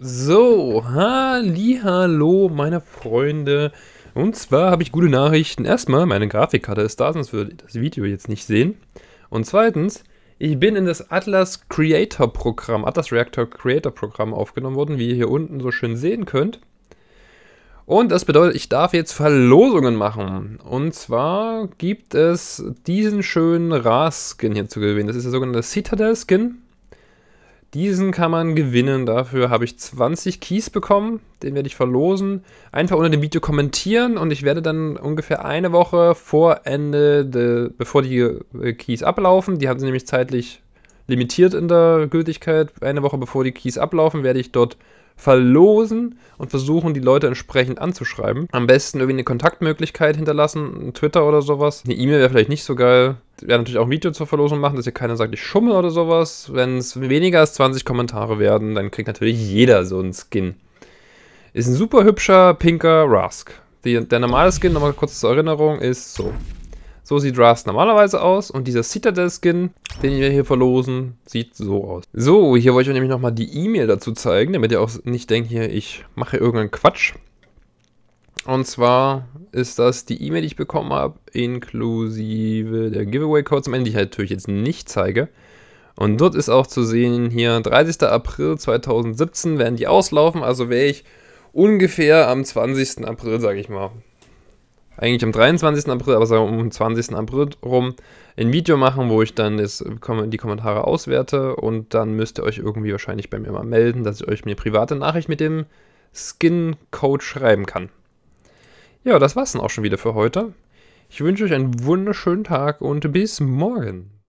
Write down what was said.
So, halli, hallo, meine Freunde. Und zwar habe ich gute Nachrichten. Erstmal, meine Grafikkarte ist da, sonst würde das Video jetzt nicht sehen. Und zweitens, ich bin in das Atlas Creator Programm, Atlas Reactor Creator Programm aufgenommen worden, wie ihr hier unten so schön sehen könnt. Und das bedeutet, ich darf jetzt Verlosungen machen. Und zwar gibt es diesen schönen Ras-Skin hier zu gewinnen. Das ist der sogenannte Citadel-Skin. Diesen kann man gewinnen. Dafür habe ich 20 Keys bekommen. Den werde ich verlosen. Einfach unter dem Video kommentieren und ich werde dann ungefähr eine Woche vor Ende, de, bevor die äh, Keys ablaufen, die haben sie nämlich zeitlich limitiert in der Gültigkeit. Eine Woche bevor die Keys ablaufen, werde ich dort verlosen und versuchen, die Leute entsprechend anzuschreiben. Am besten irgendwie eine Kontaktmöglichkeit hinterlassen, Twitter oder sowas. Eine E-Mail wäre vielleicht nicht so geil. Wir werden natürlich auch ein Video zur Verlosung machen, dass hier keiner sagt, ich schummel oder sowas. Wenn es weniger als 20 Kommentare werden, dann kriegt natürlich jeder so einen Skin. Ist ein super hübscher, pinker Rask. Die, der normale Skin, nochmal kurz zur Erinnerung, ist so. So sieht Rust normalerweise aus und dieser Citadel-Skin, den wir hier verlosen, sieht so aus. So, hier wollte ich euch nämlich nochmal die E-Mail dazu zeigen, damit ihr auch nicht denkt, hier ich mache irgendeinen Quatsch. Und zwar ist das die E-Mail, die ich bekommen habe, inklusive der Giveaway-Code zum Ende, die ich halt natürlich jetzt nicht zeige. Und dort ist auch zu sehen, hier 30. April 2017 werden die auslaufen, also wäre ich ungefähr am 20. April, sage ich mal, eigentlich am 23. April, aber sagen wir um 20. April rum, ein Video machen, wo ich dann das, die Kommentare auswerte und dann müsst ihr euch irgendwie wahrscheinlich bei mir mal melden, dass ich euch eine private Nachricht mit dem Skin-Code schreiben kann. Ja, das war's dann auch schon wieder für heute. Ich wünsche euch einen wunderschönen Tag und bis morgen.